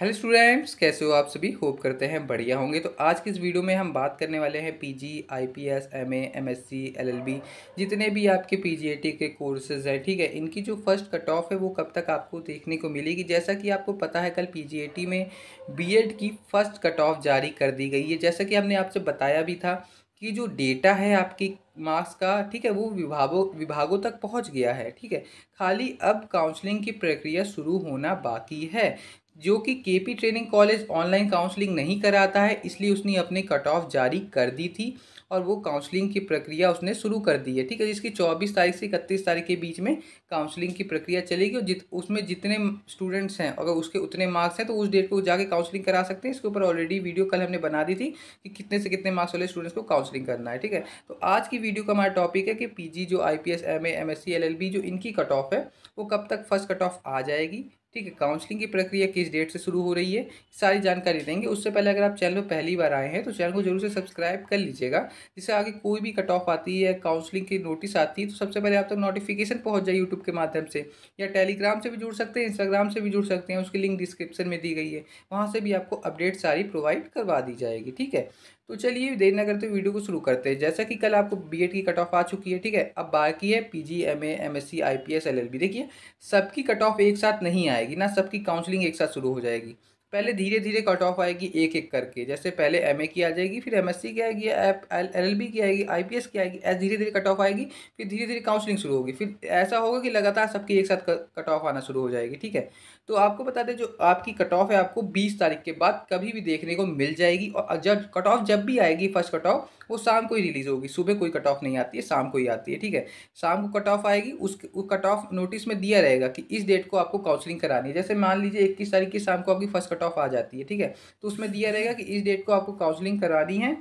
hello students कैसे हो आप सभी होप करते हैं बढ़िया होंगे तो आज की इस वीडियो में हम बात करने वाले हैं PG IPS MA MSc LLB जितने भी आपके पीजीएटी के कोर्सेज हैं ठीक है इनकी जो फर्स्ट कट ऑफ है वो कब तक आपको देखने को मिलेगी जैसा कि आपको पता है कल पीजीएटी में बीएड की फर्स्ट कट ऑफ जारी कर दी गई है जैसा कि हमने आपसे बताया भी था कि जो डेटा है आपकी मार्क्स का ठीक है वो विभागों विभागों तक पहुंच गया है ठीक है खाली अब काउंसलिंग की प्रक्रिया शुरू होना बाकी है जो कि K P training college online counselling नहीं कराता है इसलिए उसने अपने कट ऑफ जारी कर दी थी और वो काउंसलिंग की प्रक्रिया उसने शुरू कर दी है ठीक है जिसकी 24 तारीख से इकतीस तारीख के बीच में काउंसलिंग की प्रक्रिया चलेगी और जित उसमें जितने स्टूडेंट्स हैं अगर उसके उतने मार्क्स हैं तो उस डेट को जाके काउंसलिंग करा सकते हैं इसके ऊपर ऑलरेडी वीडियो कल हमने बना दी थी कि कितने से कितने मार्क्स वाले स्टूडेंट्स को काउंसलिंग करना है ठीक है तो आज की वीडियो का हमारा टॉपिक है कि पी जो I P S M A M S C L L B जो इनकी कट ऑफ है वो कब तक फर्स्ट कट ऑफ आ जाएगी ठीक है काउंसलिंग की प्रक्रिया किस डेट से शुरू हो रही है सारी जानकारी देंगे उससे पहले अगर आप चैनल पर पहली बार आए हैं तो चैनल को जरूर से सब्सक्राइब कर लीजिएगा जिससे आगे कोई भी कट ऑफ आती है काउंसलिंग की नोटिस आती है तो सबसे पहले आप तक तो नोटिफिकेशन पहुंच जाए यूट्यूब के माध्यम से या टेलीग्राम से भी जुड़ सकते हैं इंस्टाग्राम से भी जुड़ सकते हैं उसकी लिंक डिस्क्रिप्शन में दी गई है वहाँ से भी आपको अपडेट सारी प्रोवाइड करवा दी जाएगी ठीक है तो चलिए देर ना करते वीडियो को शुरू करते हैं जैसा कि कल आपको बीएड की कट ऑफ आ चुकी है ठीक है अब बाकी है PG MA MSc IPS LLB देखिए सबकी कट ऑफ एक साथ नहीं आएगी ना सबकी काउंसलिंग एक साथ शुरू हो जाएगी पहले धीरे धीरे कट ऑफ आएगी एक एक करके जैसे पहले एम की आ जाएगी फिर एम की आएगी एल एल की आएगी आई की आएगी ऐसे धीरे धीरे कट ऑफ आएगी फिर धीरे धीरे काउंसलिंग शुरू होगी फिर ऐसा होगा कि लगातार सबकी एक साथ कट ऑफ आना शुरू हो जाएगी ठीक है तो आपको बता दें जो आपकी कट ऑफ है आपको बीस तारीख के बाद कभी भी देखने को मिल जाएगी और जब कट ऑफ जब भी आएगी फर्स्ट कट ऑफ वो शाम को ही रिलीज़ होगी सुबह कोई कट ऑफ नहीं आती है शाम को ही आती है ठीक है शाम को कट ऑफ आएगी उस कट ऑफ नोटिस में दिया रहेगा कि इस डेट को आपको काउंसलिंग करानी है जैसे मान लीजिए इक्कीस तारीख की शाम को आपकी फर्स्ट कट ऑफ आ जाती है ठीक है तो उसमें दिया रहेगा कि इस डेट को आपको काउंसलिंग करानी है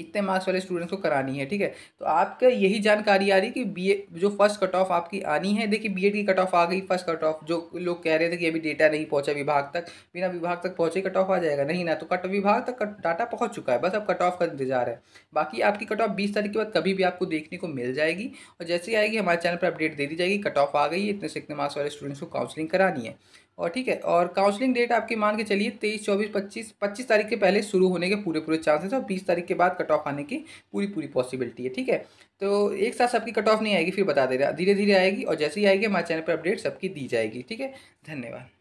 इतने मार्क्स वाले स्टूडेंट्स को करानी है ठीक है तो आपका यही जानकारी आ रही है कि बी जो फर्स्ट कट ऑफ आपकी आनी है देखिए बीएड की कट ऑफ आ गई फर्स्ट कट ऑफ जो लोग कह रहे थे कि अभी डेटा नहीं पहुंचा विभाग तक बिना विभाग तक पहुंचे कट ऑफ आ जाएगा नहीं ना तो कट विभाग तक डाटा पहुँच चुका है बस अब कट ऑफ का इंतजार है बाकी आपकी कट ऑफ बीस तारीख के बाद कभी भी आपको देखने को मिल जाएगी और जैसे ही आएगी हमारे चैनल पर अपडेट दे दी जाएगी कट ऑफ आ गई है इतने से इतने मार्क्स वाले स्टूडेंट्स को काउंसलिंग करानी है और ठीक है और काउंसलिंग डेट आपकी मान के चलिए तेईस चौबीस पच्चीस पच्चीस तारीख के पहले शुरू होने के पूरे पूरे चांसेस और बीस तारीख के बाद कट ऑफ आने की पूरी पूरी पॉसिबिलिटी है ठीक है तो एक साथ सबकी कट ऑफ नहीं आएगी फिर बता दे रहा धीरे धीरे आएगी और जैसे ही आएगी हमारे चैनल पर अपडेट सबकी दी जाएगी ठीक है धन्यवाद